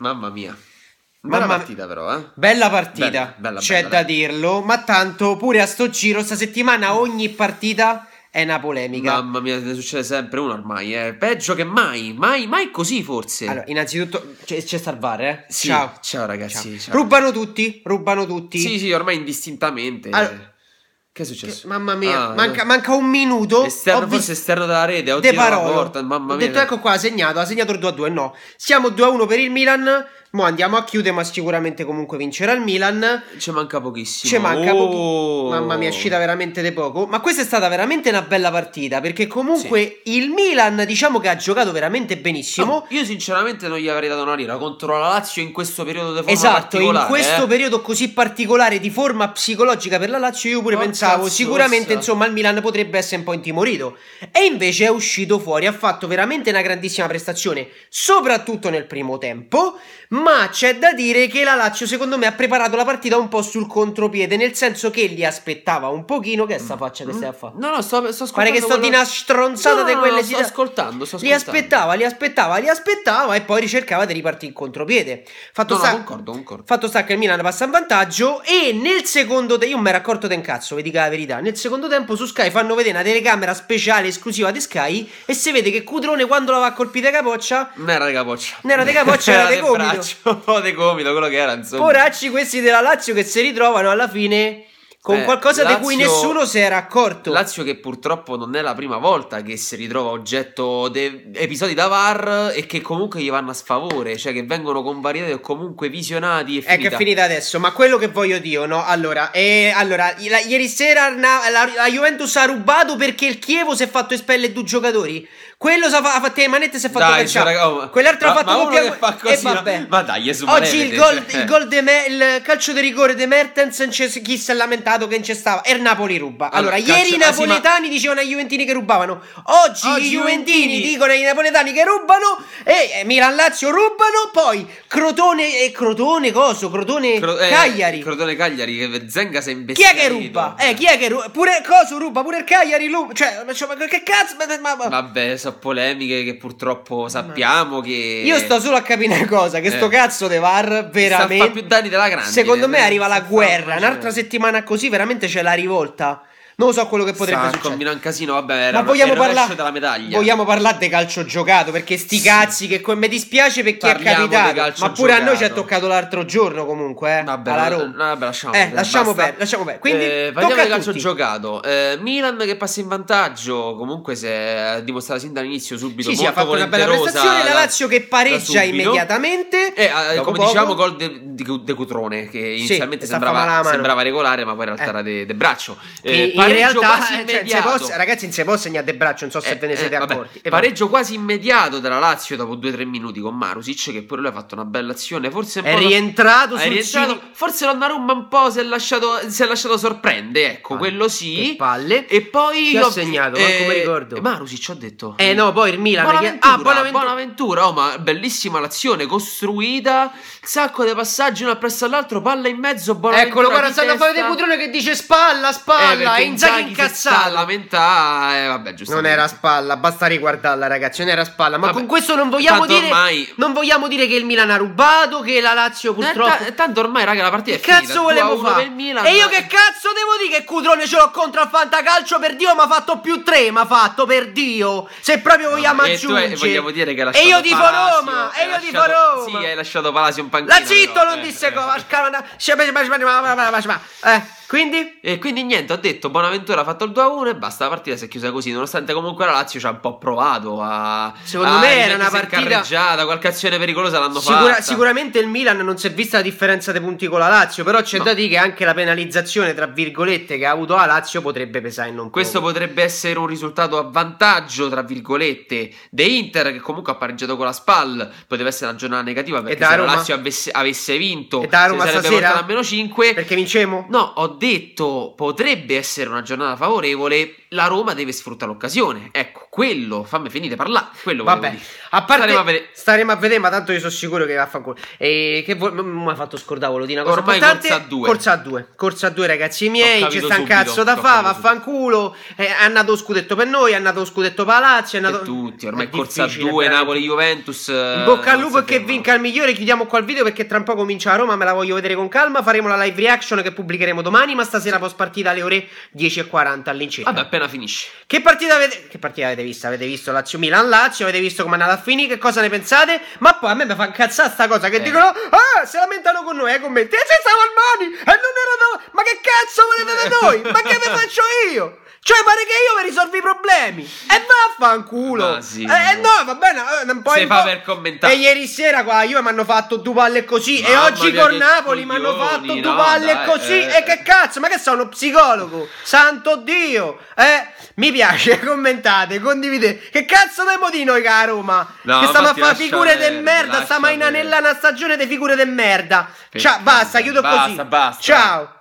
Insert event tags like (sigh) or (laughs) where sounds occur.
Mamma mia. Bella Mamma... partita, però, eh? Bella partita, bella, bella, c'è da dirlo. Ma tanto pure a sto giro, sta settimana ogni partita è una polemica. Mamma mia, ne succede sempre uno ormai, eh. Peggio che mai, mai, mai così forse. Allora, innanzitutto c'è, c'è salvare, eh. Sì. Ciao. Ciao ragazzi. Ciao. Ciao. Rubano tutti, rubano tutti. Sì, sì, ormai indistintamente. Allora, che è successo? Che, mamma mia, ah, manca, no. manca, un minuto. Esterno, forse visto... esterno dalla rete. Ho De parole. mamma mia. Ho detto ecco qua, ha segnato, ha segnato il 2-2. No, siamo 2-1 per il Milan. Mo andiamo a chiudere, ma sicuramente comunque vincerà il Milan. Ci manca pochissimo. Ci manca oh. pochissimo. Mamma mia, è uscita veramente di poco. Ma questa è stata veramente una bella partita, perché comunque sì. il Milan diciamo che ha giocato veramente benissimo. No, io sinceramente non gli avrei dato una lira contro la Lazio in questo periodo di forma Esatto, in eh. questo eh. periodo così particolare di forma psicologica per la Lazio io pure Porca pensavo zossa. sicuramente insomma il Milan potrebbe essere un po' intimorito. E invece è uscito fuori, ha fatto veramente una grandissima prestazione, soprattutto nel primo tempo. Ma ma c'è da dire che la Lazio secondo me ha preparato la partita un po' sul contropiede, nel senso che li aspettava un pochino che è sta mm. faccia che stai a fare. No, no, sto, sto ascoltando. Pare che sto quello... di una stronzata no, di quelle no, no, sto, ascoltando, sto ascoltando, Li aspettava, li aspettava, li aspettava e poi ricercava di ripartire in contropiede. Fatto no, sta... concordo, concordo. Fatto sta che il Milan passa in vantaggio e nel secondo tempo io mi ero accorto del cazzo, vi dica la verità. Nel secondo tempo su Sky fanno vedere una telecamera speciale esclusiva di Sky e si vede che Cudrone quando la va a colpire colpita capoccia Non era di capoccia. Non era di capoccia, era (laughs) di gomito faccio un po' di gomito, quello che era, insomma. Poracci questi della Lazio che si ritrovano alla fine con eh, qualcosa Lazio, di cui nessuno si era accorto. Lazio che purtroppo non è la prima volta che si ritrova oggetto di episodi da VAR e che comunque gli vanno a sfavore, cioè che vengono convariati o comunque visionati e È che è finita adesso, ma quello che voglio dire, no? Allora, eh, allora la- ieri sera na- la-, la, Juventus ha rubato perché il Chievo si è fatto espellere due giocatori? Quello si è fatto le manette si è fatto dai, cioè, oh, quell'altro ma, ha fatto doppia fa e vabbè. No? Ma dai, Gesù Oggi il gol, cioè, il eh. gol de me, il calcio di rigore de Mertens chi si è lamentato che non c'è stava e il Napoli ruba. Allora, allora ieri i napoletani ah, sì, dicevano ai juventini che rubavano. Oggi, Oggi i juventini dicono ai napoletani che rubano e Milan Lazio rubano, poi Crotone e Crotone coso, Crotone Cro- eh, Cagliari. Eh, Crotone Cagliari che Zenga si è imbestialito. Chi è che ruba? Eh, chi è che ruba? Pure coso ruba, pure il Cagliari ruba. Cioè, ma, cioè, ma che cazzo? Ma, ma, ma. Vabbè, so sono polemiche che purtroppo sappiamo Ma... che... Io sto solo a capire una cosa, che eh. sto cazzo de VAR veramente... Sta fa più danni della grande. Secondo me eh, arriva la guerra, un'altra cioè. settimana così veramente c'è la rivolta. Non so quello che potrebbe Sacco, succedere. Milan Casino, vabbè, era Ma vogliamo parlare della medaglia. Vogliamo parlare di calcio giocato perché sti cazzi che co- mi dispiace perché Parliamo è capitato, ma pure giocato. a noi ci è toccato l'altro giorno comunque, eh, vabbè, alla Roma. Vabbè, lasciamo, eh, lasciamo perdere, lasciamo perdere. Quindi eh, parliamo di calcio tutti. giocato. Eh, Milan che passa in vantaggio, comunque si è eh, dimostrata sin dall'inizio subito sì, molto sì, ha fatto una bella prestazione, la Lazio che pareggia immediatamente. E eh, eh come poco. diciamo gol di de, de, de, Cutrone che inizialmente sì, sembrava, sembrava, regolare, ma poi in realtà eh. era de, braccio. Eh, eh, cioè, in realtà, quasi immediato. Cioè, in ragazzi, in Sepos segna De Braccio, non so se eh, ve ne eh, siete eh, accorti. pareggio vabbè. quasi immediato della Lazio dopo 2-3 minuti con Marusic, che pure lui ha fatto una bella azione. Forse è rientrato, è rientrato. Cin... Forse Donnarumma un po' si è lasciato, si è lasciato sorprendere, ecco, palle. quello sì. Che palle. E poi... Chi ho segnato, eh, manco mi ricordo. Eh, Marusic, ho detto. Eh no, poi il Milan. Buonaventura, ah, Buonaventura. Buonaventura. Oh, ma bellissima l'azione, costruita, sacco di passaggi uno appresso all'altro, palla in mezzo, Buonaventura Eccolo, guarda, stanno a fare dei putrone che dice spalla, spalla, eh, in Inzaghi incazzata. a lamentare, eh, vabbè, giustamente. Non era spalla, basta riguardarla, ragazzi, non era spalla. Ma vabbè, con questo non vogliamo dire ormai... non vogliamo dire che il Milan ha rubato, che la Lazio purtroppo. Eh, t- tanto ormai, raga, la partita che è finita. Che cazzo volevo fare? E io che cazzo devo dire che Cutrone ce l'ho contro al Fantacalcio per Dio, ma ha fatto più tre, ma ha fatto per Dio. Se proprio vogliamo no, aggiungere. E, vogliamo dire che e io dico Palacio, Roma, e io lasciato, Roma. Sì, hai lasciato Palacio un panchino. La zitto, non eh, disse eh, cosa. Eh. Eh. Quindi, eh, quindi niente, ho detto Bonaventura ha fatto il 2-1 e basta, la partita si è chiusa così, nonostante comunque la Lazio ci ha un po' provato a... Secondo a me era una partita... qualche azione pericolosa l'hanno Sicura, fatta. Sicuramente il Milan non si è vista la differenza dei punti con la Lazio, però c'è no. da dire che anche la penalizzazione, tra virgolette, che ha avuto la Lazio potrebbe pesare in non Questo poco. potrebbe essere un risultato a vantaggio, tra virgolette, de Inter che comunque ha pareggiato con la SPAL, poteva essere una giornata negativa perché se la Lazio avesse, avesse vinto, e da sarebbe stasera? a meno 5. Perché vincemo? No, ho detto potrebbe essere una giornata favorevole, la Roma deve sfruttare l'occasione. Ecco, quello, fammi finire parlare. Quello va bene. a parte, staremo a, vedere. staremo a vedere, ma tanto io sono sicuro che va a fare E che vo- mi ha fatto scordare, volevo dire una cosa Ormai importante. corsa a due. Corsa a due, corsa a due ragazzi miei, c'è sta un cazzo da fa, vaffanculo. Eh, è nato scudetto per noi, è nato scudetto Palazzi, è andato... tutti, ormai corsa a due, Napoli-Juventus. Eh, In bocca al lupo e che vinca il migliore, chiudiamo qua il video perché tra un po' comincia la Roma, me la voglio vedere con calma, faremo la live reaction che pubblicheremo domani anima stasera post partita alle ore 10.40 all'incirca. Vabbè, appena finisce. Che partita avete, che partita avete visto? Avete visto Lazio Milan Lazio? Avete visto come è andata a finire? Che cosa ne pensate? Ma poi a me mi fa incazzare sta cosa che eh. dicono: Ah, si lamentano con noi ai eh, commenti. E eh, stavo al mani! E non era da. Ma che cazzo volete da (laughs) noi? Ma che vi faccio io? Cioè, pare che io mi risolvi i problemi. E vaffanculo. Ma sì, eh, eh no. no, va bene. Eh, Poi Se fa po'... per commentare. E ieri sera qua io mi hanno fatto due palle così. Mamma e oggi con Napoli mi hanno fatto due no, palle dai, così. Eh. E che cazzo, ma che sono psicologo? Santo Dio. Eh, mi piace, (laughs) commentate, condividete. Che cazzo devo di noi a Roma? No, che stiamo a fare figure del merda. Stiamo a inanellare una stagione di figure del merda. Ciao, basta, chiudo basta, così. Basta. Ciao.